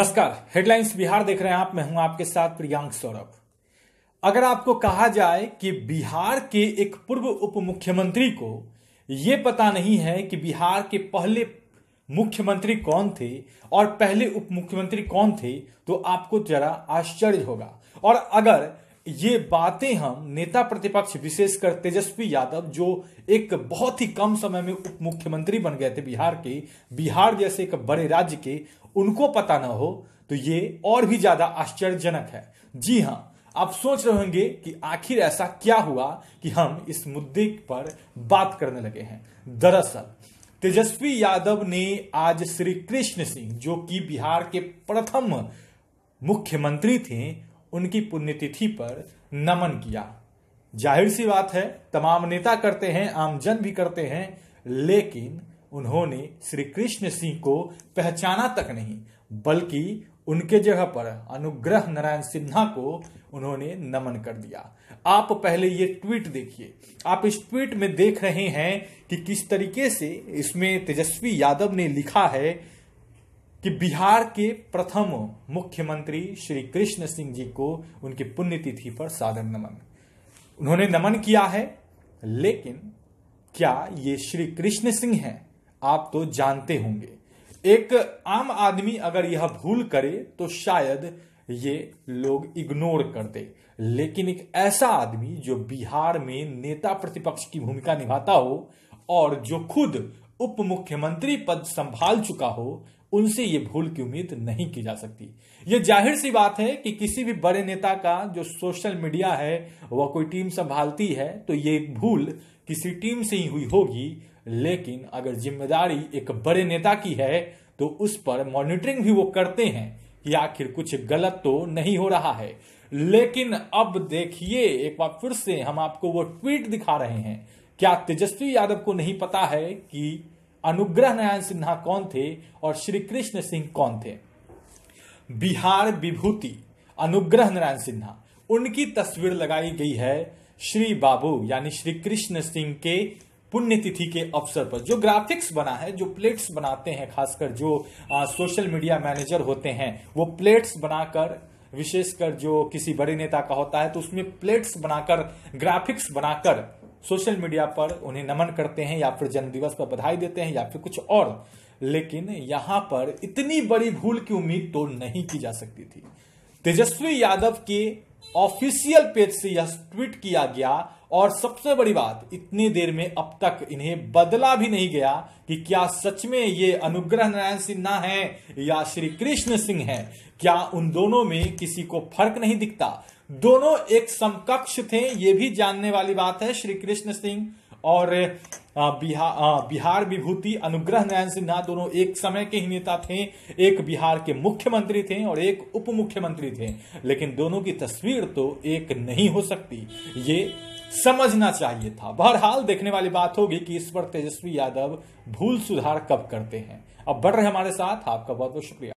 नमस्कार हेडलाइंस बिहार देख रहे हैं आप मैं हूं आपके साथ प्रियांक सौरभ अगर आपको कहा जाए कि बिहार के एक पूर्व उप मुख्यमंत्री को यह पता नहीं है कि बिहार के पहले मुख्यमंत्री कौन थे और पहले उप मुख्यमंत्री कौन थे तो आपको जरा आश्चर्य होगा और अगर ये बातें हम नेता प्रतिपक्ष विशेषकर तेजस्वी यादव जो एक बहुत ही कम समय में उप मुख्यमंत्री बन गए थे बिहार के बिहार जैसे एक बड़े राज्य के उनको पता ना हो तो ये और भी ज्यादा आश्चर्यजनक है जी हाँ आप सोच रहे होंगे कि आखिर ऐसा क्या हुआ कि हम इस मुद्दे पर बात करने लगे हैं दरअसल तेजस्वी यादव ने आज श्री कृष्ण सिंह जो कि बिहार के प्रथम मुख्यमंत्री थे उनकी पुण्यतिथि पर नमन किया जाहिर सी बात है तमाम नेता करते हैं आम जन भी करते हैं लेकिन उन्होंने श्री कृष्ण सिंह को पहचाना तक नहीं बल्कि उनके जगह पर अनुग्रह नारायण सिन्हा को उन्होंने नमन कर दिया आप पहले ये ट्वीट देखिए आप इस ट्वीट में देख रहे हैं कि किस तरीके से इसमें तेजस्वी यादव ने लिखा है कि बिहार के प्रथम मुख्यमंत्री श्री कृष्ण सिंह जी को उनकी पुण्यतिथि पर सादर नमन उन्होंने नमन किया है लेकिन क्या ये श्री कृष्ण सिंह हैं आप तो जानते होंगे एक आम आदमी अगर यह भूल करे तो शायद ये लोग इग्नोर कर दे लेकिन एक ऐसा आदमी जो बिहार में नेता प्रतिपक्ष की भूमिका निभाता हो और जो खुद उप मुख्यमंत्री पद संभाल चुका हो उनसे ये भूल की उम्मीद नहीं की जा सकती ये जाहिर सी बात है कि किसी भी बड़े नेता का जो सोशल मीडिया है वह कोई टीम संभालती है तो ये भूल किसी टीम से ही हुई होगी लेकिन अगर जिम्मेदारी एक बड़े नेता की है तो उस पर मॉनिटरिंग भी वो करते हैं कि आखिर कुछ गलत तो नहीं हो रहा है लेकिन अब देखिए एक बार फिर से हम आपको वो ट्वीट दिखा रहे हैं क्या तेजस्वी यादव को नहीं पता है कि अनुग्रह नारायण सिन्हा कौन थे और श्री कृष्ण सिंह कौन थे बिहार विभूति अनुग्रह नारायण सिन्हा उनकी तस्वीर लगाई गई है श्री बाबू यानी श्री कृष्ण सिंह के पुण्यतिथि के अवसर पर जो ग्राफिक्स बना है जो प्लेट्स बनाते हैं खासकर जो आ, सोशल मीडिया मैनेजर होते हैं वो प्लेट्स बनाकर विशेषकर जो किसी बड़े नेता का होता है तो उसमें प्लेट्स बनाकर ग्राफिक्स बनाकर सोशल मीडिया पर उन्हें नमन करते हैं या फिर जन्मदिवस पर बधाई देते हैं या फिर कुछ और लेकिन यहां पर इतनी बड़ी भूल की उम्मीद तो नहीं की जा सकती थी तेजस्वी यादव के ऑफिशियल पेज से यह ट्वीट किया गया और सबसे बड़ी बात इतनी देर में अब तक इन्हें बदला भी नहीं गया कि क्या सच में ये अनुग्रह नारायण सिन्हा है या श्री कृष्ण सिंह है क्या उन दोनों में किसी को फर्क नहीं दिखता हम्म। दोनों एक समकक्ष थे ये भी जानने वाली बात है श्री कृष्ण सिंह और बिहार बिहार विभूति अनुग्रह नारायण सिन्हा दोनों एक समय के ही नेता थे एक बिहार के मुख्यमंत्री थे और एक उप मुख्यमंत्री थे लेकिन दोनों की तस्वीर तो एक नहीं हो सकती ये समझना चाहिए था बहरहाल देखने वाली बात होगी कि इस पर तेजस्वी यादव भूल सुधार कब करते हैं अब बढ़ रहे हमारे साथ आपका बहुत बहुत शुक्रिया